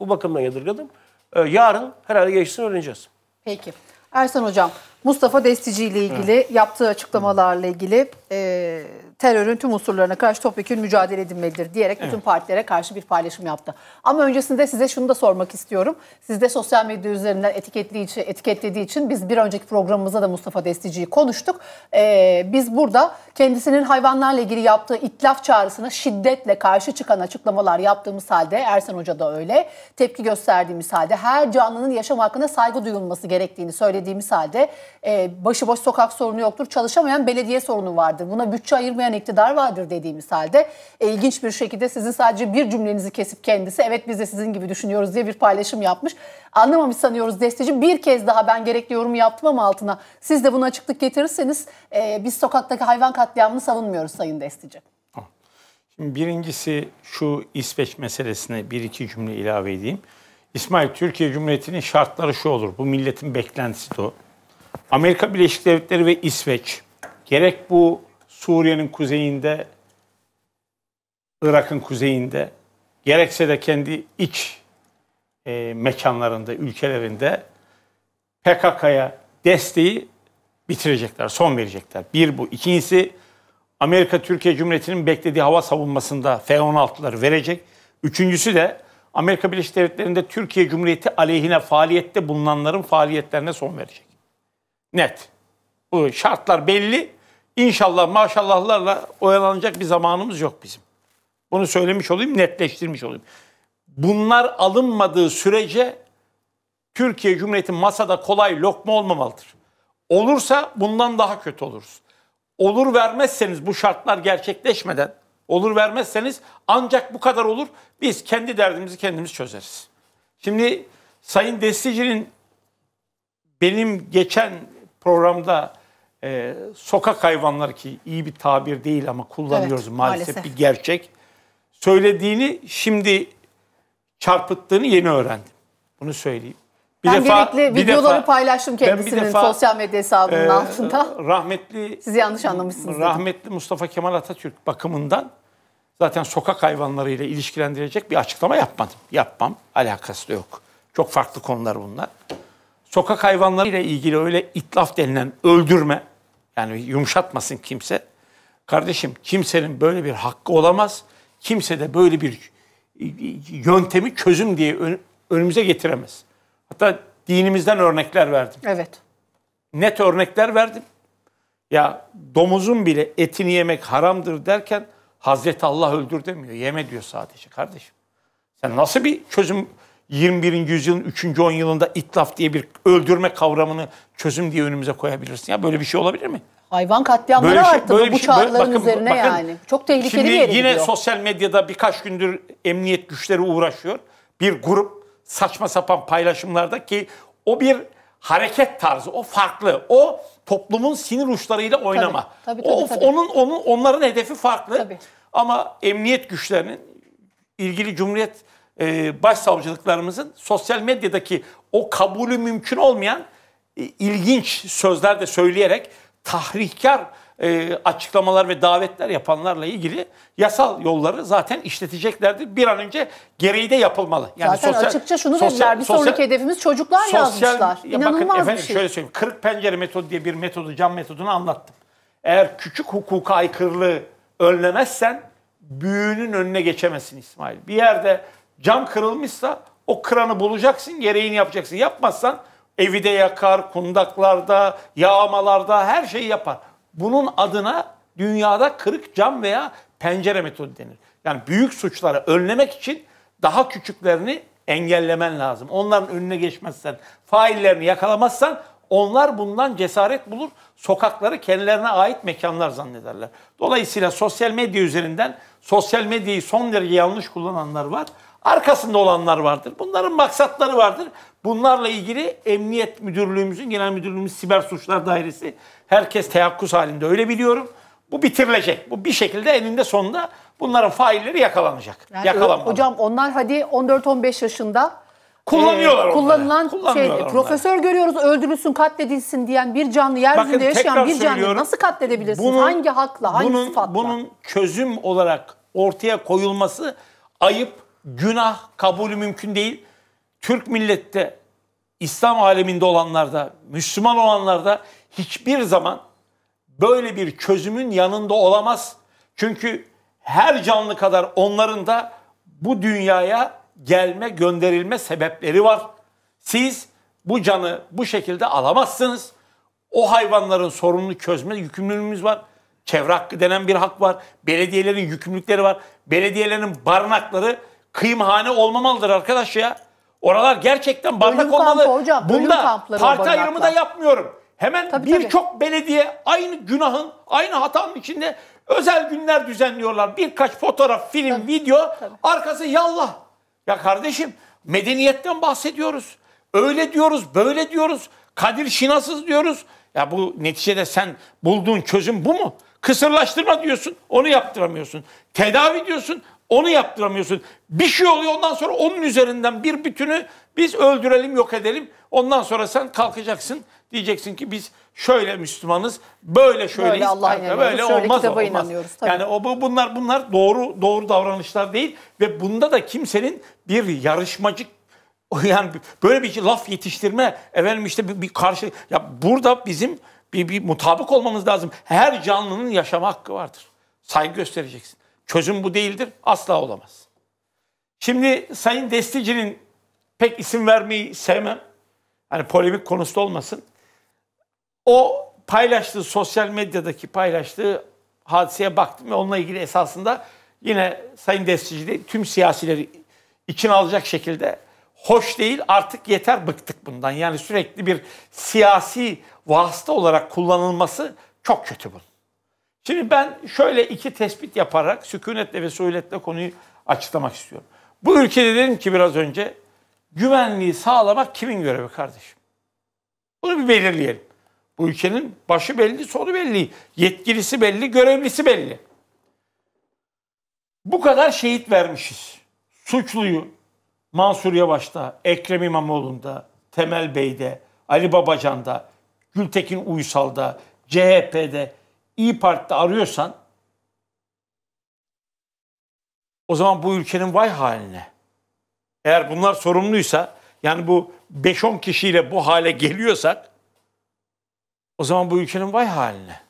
Bu bakımdan yadırgadım. Ee, yarın herhalde geçsin öğreneceğiz. Peki. Ersan Hocam Mustafa Destici ile ilgili evet. yaptığı açıklamalarla ilgili e, terörün tüm unsurlarına karşı topyekun mücadele edilmelidir diyerek evet. bütün partilere karşı bir paylaşım yaptı. Ama öncesinde size şunu da sormak istiyorum. Siz de sosyal medya üzerinden etiketli için, etiketlediği için biz bir önceki programımızda da Mustafa Destici'yi konuştuk. E, biz burada kendisinin hayvanlarla ilgili yaptığı itlaf çağrısına şiddetle karşı çıkan açıklamalar yaptığımız halde Ersen Hoca da öyle tepki gösterdiğimiz halde her canlının yaşam hakkına saygı duyulması gerektiğini söylediğimiz halde e, başıboş sokak sorunu yoktur, çalışamayan belediye sorunu vardır. Buna bütçe ayırmayan iktidar vardır dediğimiz halde e, ilginç bir şekilde sizin sadece bir cümlenizi kesip kendisi evet biz de sizin gibi düşünüyoruz diye bir paylaşım yapmış. Anlamamış sanıyoruz desteci. Bir kez daha ben gerekli yorumu yaptım ama altına siz de bunu açıklık getirirseniz e, biz sokaktaki hayvan katliamını savunmuyoruz Sayın Destici. Şimdi birincisi şu İsveç meselesine bir iki cümle ilave edeyim. İsmail Türkiye Cumhuriyeti'nin şartları şu olur. Bu milletin beklentisi de o. Amerika Birleşik Devletleri ve İsveç gerek bu Suriye'nin kuzeyinde, Irak'ın kuzeyinde, gerekse de kendi iç e, mekanlarında, ülkelerinde PKK'ya desteği bitirecekler, son verecekler. Bir bu. İkincisi Amerika Türkiye Cumhuriyeti'nin beklediği hava savunmasında F-16'ları verecek. Üçüncüsü de Amerika Birleşik Devletleri'nde Türkiye Cumhuriyeti aleyhine faaliyette bulunanların faaliyetlerine son verecek. Net. Bu şartlar belli. İnşallah maşallahlarla oyalanacak bir zamanımız yok bizim. Bunu söylemiş olayım, netleştirmiş olayım. Bunlar alınmadığı sürece Türkiye Cumhuriyeti masada kolay lokma olmamalıdır. Olursa bundan daha kötü oluruz. Olur vermezseniz bu şartlar gerçekleşmeden, olur vermezseniz ancak bu kadar olur. Biz kendi derdimizi kendimiz çözeriz. Şimdi Sayın Destici'nin benim geçen programda e, sokak hayvanları ki iyi bir tabir değil ama kullanıyoruz evet, maalesef, maalesef bir gerçek. Söylediğini şimdi çarpıttığını yeni öğrendim. Bunu söyleyeyim. Bir ben defa, gerekli videoları defa, paylaştım kendisinin defa, sosyal medya hesabının e, altında. Rahmetli Sizi yanlış anlamışsınız. Rahmetli dedim. Mustafa Kemal Atatürk bakımından zaten sokak hayvanlarıyla ilişkilendirecek bir açıklama yapmadım. Yapmam. Alakası da yok. Çok farklı konular bunlar sokak hayvanları ile ilgili öyle itlaf denilen öldürme yani yumuşatmasın kimse. Kardeşim kimsenin böyle bir hakkı olamaz. Kimse de böyle bir e, yöntemi çözüm diye önümüze getiremez. Hatta dinimizden örnekler verdim. Evet. Net örnekler verdim. Ya domuzun bile etini yemek haramdır derken Hazreti Allah öldür demiyor. Yeme diyor sadece kardeşim. Sen nasıl bir çözüm 21. yüzyılın 3. 10 yılında itlaf diye bir öldürme kavramını çözüm diye önümüze koyabilirsin. Ya böyle bir şey olabilir mi? Hayvan katliamları böyle şey- arttı bu şey, çağrıların böyle, bakın, üzerine bakın, yani. Çok tehlikeli şimdi bir yere yine gidiyor. sosyal medyada birkaç gündür emniyet güçleri uğraşıyor. Bir grup saçma sapan paylaşımlarda ki o bir hareket tarzı, o farklı. O toplumun sinir uçlarıyla oynama. Tabii, tabii, tabii, o, tabii. Onun, onun, onların hedefi farklı. Tabii. Ama emniyet güçlerinin ilgili Cumhuriyet e, başsavcılıklarımızın sosyal medyadaki o kabulü mümkün olmayan e, ilginç sözler de söyleyerek tahrihkar e, açıklamalar ve davetler yapanlarla ilgili yasal yolları zaten işleteceklerdir. Bir an önce gereği de yapılmalı. Yani zaten sosyal, açıkça şunu sosyal, dediler. Bir sosyal, sonraki hedefimiz çocuklar sosyal, yazmışlar. Ya İnanılmaz bakın, efendim, bir şey. Şöyle söyleyeyim. Kırık pencere metodu diye bir metodu, cam metodunu anlattım. Eğer küçük hukuka aykırılığı önlemezsen büyüğünün önüne geçemezsin İsmail. Bir yerde Cam kırılmışsa o kıranı bulacaksın, gereğini yapacaksın. Yapmazsan evi de yakar, kundaklarda, yağmalarda her şeyi yapar. Bunun adına dünyada kırık cam veya pencere metodu denir. Yani büyük suçları önlemek için daha küçüklerini engellemen lazım. Onların önüne geçmezsen, faillerini yakalamazsan onlar bundan cesaret bulur. Sokakları kendilerine ait mekanlar zannederler. Dolayısıyla sosyal medya üzerinden sosyal medyayı son derece yanlış kullananlar var. Arkasında olanlar vardır. Bunların maksatları vardır. Bunlarla ilgili Emniyet Müdürlüğümüzün, Genel Müdürlüğümüz Siber Suçlar Dairesi herkes teyakkuz halinde öyle biliyorum. Bu bitirilecek. Bu bir şekilde eninde sonunda bunların failleri yakalanacak. Yani Yakalanmalı. Hocam onlar hadi 14-15 yaşında kullanıyorlar e, kullanılan şey onları. profesör görüyoruz öldürülsün katledilsin diyen bir canlı yeryüzünde yaşayan bir canlı nasıl katledebilirsin? Bunun, hangi hakla, hangi bunun, sıfatla? Bunun çözüm olarak ortaya koyulması ayıp günah kabulü mümkün değil. Türk millette, İslam aleminde olanlarda, Müslüman olanlarda hiçbir zaman böyle bir çözümün yanında olamaz. Çünkü her canlı kadar onların da bu dünyaya gelme, gönderilme sebepleri var. Siz bu canı bu şekilde alamazsınız. O hayvanların sorununu çözme yükümlülüğümüz var. Çevre hakkı denen bir hak var. Belediyelerin yükümlülükleri var. Belediyelerin barınakları kıyımhane olmamalıdır arkadaş ya. Oralar gerçekten bardak ölüm olmalı. Kampı hocam, Bunda parti ayrımı da yapmıyorum. Hemen birçok belediye aynı günahın, aynı hatanın içinde özel günler düzenliyorlar. Birkaç fotoğraf, film, tabii, video. Tabii. Arkası yallah. Ya kardeşim medeniyetten bahsediyoruz. Öyle diyoruz, böyle diyoruz. Kadir Şinasız diyoruz. Ya bu neticede sen bulduğun çözüm bu mu? Kısırlaştırma diyorsun, onu yaptıramıyorsun. Tedavi diyorsun, onu yaptıramıyorsun. Bir şey oluyor ondan sonra onun üzerinden bir bütünü biz öldürelim, yok edelim. Ondan sonra sen kalkacaksın. Diyeceksin ki biz şöyle Müslümanız, böyle şöyleyiz. Böyle Allah'a inanıyoruz, böyle olmaz, olmaz. inanıyoruz. Tabii. Yani o bunlar bunlar doğru doğru davranışlar değil ve bunda da kimsenin bir yarışmacı yani böyle bir laf yetiştirme efendim işte bir, bir karşı ya burada bizim bir, bir mutabık olmamız lazım. Her canlının yaşama hakkı vardır. Saygı göstereceksin. Çözüm bu değildir. Asla olamaz. Şimdi Sayın Destici'nin pek isim vermeyi sevmem. Hani polemik konusu olmasın. O paylaştığı sosyal medyadaki paylaştığı hadiseye baktım ve onunla ilgili esasında yine Sayın Destici de tüm siyasileri için alacak şekilde hoş değil artık yeter bıktık bundan. Yani sürekli bir siyasi vasıta olarak kullanılması çok kötü bunun. Şimdi ben şöyle iki tespit yaparak sükunetle ve suhuletle konuyu açıklamak istiyorum. Bu ülkede dedim ki biraz önce güvenliği sağlamak kimin görevi kardeşim? Bunu bir belirleyelim. Bu ülkenin başı belli, sonu belli. Yetkilisi belli, görevlisi belli. Bu kadar şehit vermişiz. Suçluyu Mansur Yavaş'ta, Ekrem İmamoğlu'nda, Temel Bey'de, Ali Babacan'da, Gültekin Uysal'da, CHP'de İyi Parti'de arıyorsan o zaman bu ülkenin vay haline. Eğer bunlar sorumluysa yani bu 5-10 kişiyle bu hale geliyorsak o zaman bu ülkenin vay haline.